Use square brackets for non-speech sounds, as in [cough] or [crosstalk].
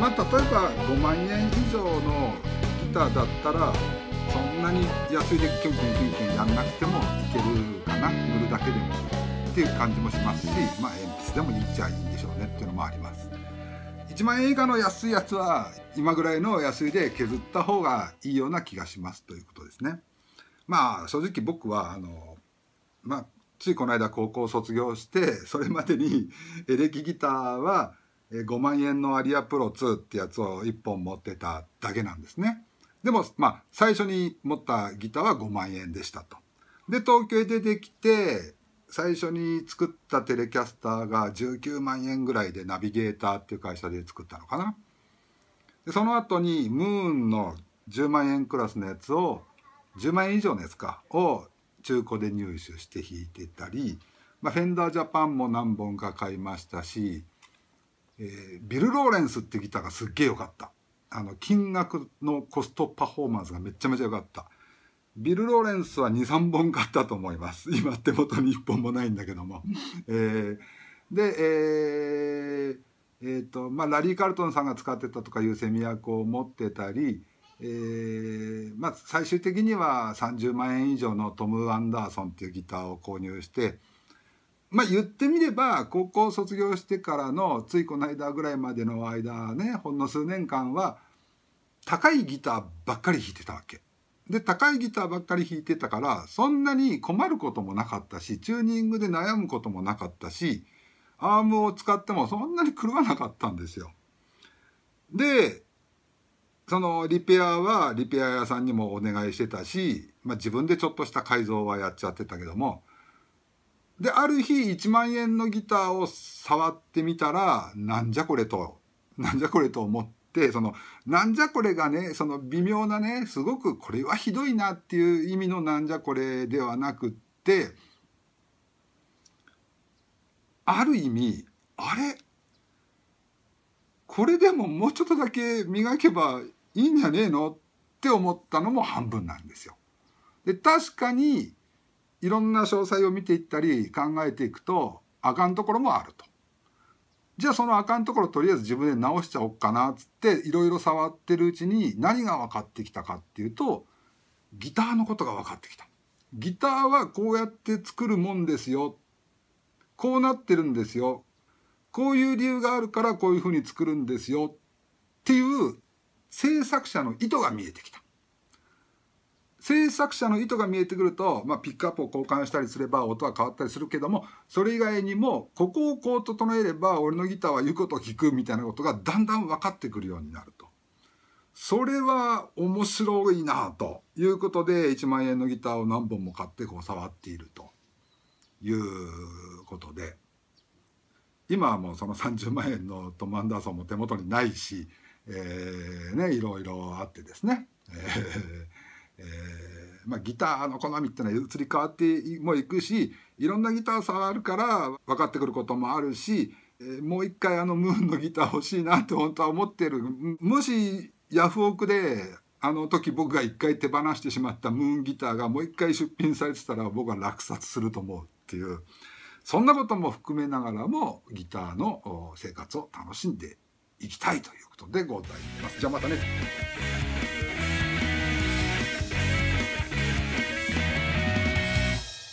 まあ、例えば5万円以上のギターだったらそんなに安いでキュンキュンキュンキュンやんなくてもいけるかな塗るだけでもっていう感じもしますし、まあ、鉛筆でもいいっちゃいいんでしょうねっていうのもあります1万円以下の安いやつは今ぐらいの安いで削った方がいいような気がしますということですねまあ正直僕はあのまあついこの間高校を卒業してそれまでにエレキギターは5万円のアリアプロ2ってやつを1本持ってただけなんですね。でも、まあ、最初に持ったギターは5万円でしたと。で、東京へ出てきて、最初に作ったテレキャスターが19万円ぐらいでナビゲーターっていう会社で作ったのかな。でその後にムーンの10万円クラスのやつを10万円以上のやつかを中古で入手して弾いてたり、まあ、フェンダージャパンも何本か買いましたしえー、ビル・ローレンスってギターがすっげえ良かったあの金額のコストパフォーマンスがめちゃめちゃ良かったビル・ローレンスは23本買ったと思います [laughs] 今手元に1本もないんだけども、[laughs] えー、でえー、えーとまあ、ラリー・カルトンさんが使ってたとかいうセミ役を持ってたり、えーまあ、最終的には30万円以上のトム・アンダーソンっていうギターを購入して、まあ言ってみれば、高校卒業してからの、ついこの間ぐらいまでの間ね、ほんの数年間は、高いギターばっかり弾いてたわけ。で、高いギターばっかり弾いてたから、そんなに困ることもなかったし、チューニングで悩むこともなかったし、アームを使ってもそんなに狂わなかったんですよ。で、そのリペアはリペア屋さんにもお願いしてたし、まあ自分でちょっとした改造はやっちゃってたけども、で、ある日1万円のギターを触ってみたら、なんじゃこれと、なんじゃこれと思って、その、なんじゃこれがね、その微妙なね、すごくこれはひどいなっていう意味のなんじゃこれではなくって、ある意味、あれこれでももうちょっとだけ磨けばいいんじゃねえのって思ったのも半分なんですよ。で、確かに、いろんな詳細を見ていったり考えていくとあかんところもあると。じゃあそのあかんところとりあえず自分で直しちゃおっかなっつっていろいろ触ってるうちに何が分かってきたかっていうとギターのことが分かってきた。ギターはこうやって作るもんですよ。こうなってるんですよ。こういう理由があるからこういうふうに作るんですよ。っていう制作者の意図が見えてきた。制作者の意図が見えてくると、まあ、ピックアップを交換したりすれば音は変わったりするけどもそれ以外にもここをこう整えれば俺のギターは言うことを聞くみたいなことがだんだん分かってくるようになると。それは面白いなということで1万円のギターを何本も買ってこう触っているということで今はもうその30万円のトム・アンダーソンも手元にないし、えーね、いろいろあってですね。えーえーまあ、ギターの好みっていうのは移り変わってもいくしいろんなギター触るから分かってくることもあるし、えー、もう一回あのムーンのギター欲しいなって本当は思ってるもしヤフオクであの時僕が一回手放してしまったムーンギターがもう一回出品されてたら僕は落札すると思うっていうそんなことも含めながらもギターの生活を楽しんでいきたいということでございます。じゃあまたね